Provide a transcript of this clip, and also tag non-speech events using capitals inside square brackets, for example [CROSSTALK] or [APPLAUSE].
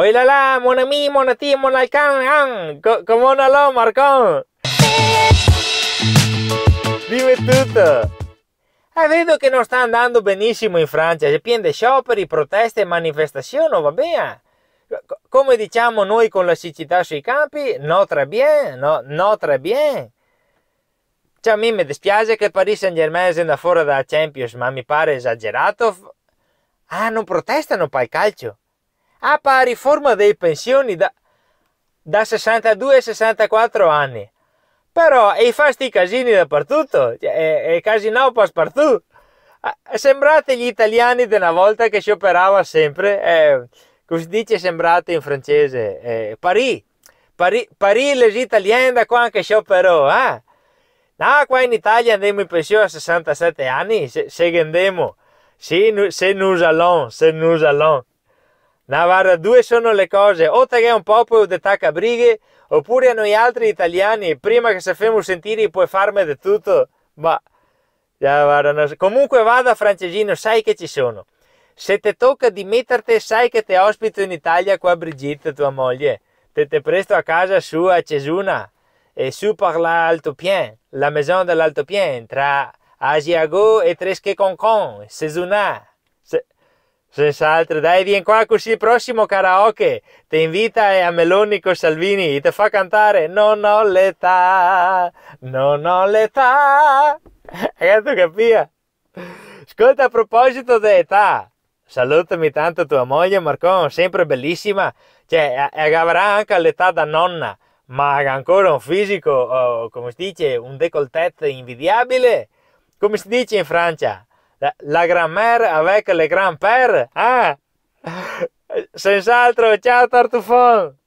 Oh là là, mon ami, mon ati, mon alcan, come on allo, Marcon? Dimmi tutto! Eh, vedo che non sta andando benissimo in Francia, è pieno di scioperi, proteste e manifestazioni, va bene. Come diciamo noi con la siccità sui campi, no très bien, no, no très bien. Cioè, a me mi dispiace che Paris Saint-Germain sia fuori dalla Champions, ma mi pare esagerato. Ah, non protestano per il calcio a pari forma dei pensioni da, da 62 64 anni. Però e fa sti casini dappertutto, cioè, e, e casinò passepartout. Sembrate gli italiani di una volta che si operava sempre, eh, come si dice sembrate in francese, eh, Parì. Parì, Parì les italiani da qua che si operò, eh? No, qua in Italia andiamo in pensione a 67 anni, se, se andiamo, se, se nous allons, se nous allons. Navarra, due sono le cose, o te che è un popolo di tacca brighe, oppure a noi altri italiani, prima che sappiamo sentire puoi farmi di tutto, ma... Ja, guarda, no. Comunque vada Francesino, sai che ci sono. Se ti tocca di metterti, sai che ti ospito in Italia qua Brigitte, tua moglie. Te te presto a casa sua a Cesuna e su per l'Alto Pien, la maison dell'Alto Pien, tra Asiago e Tresche Concon, Cesuna. Senz'altro, dai, vieni qua così il prossimo karaoke ti invita a Meloni con Salvini, e ti fa cantare Non ho l'età, non ho l'età. Ragazzi, [LAUGHS] capia? Ascolta, a proposito dell'età, salutami tanto tua moglie Marcon, sempre bellissima, cioè avrà anche l'età da nonna, ma ancora un fisico, oh, come si dice, un décolleté invidiabile, come si dice in Francia, la grand avec le grand-père? Ah! [LAUGHS] Senz'altro, ciao Tartufon!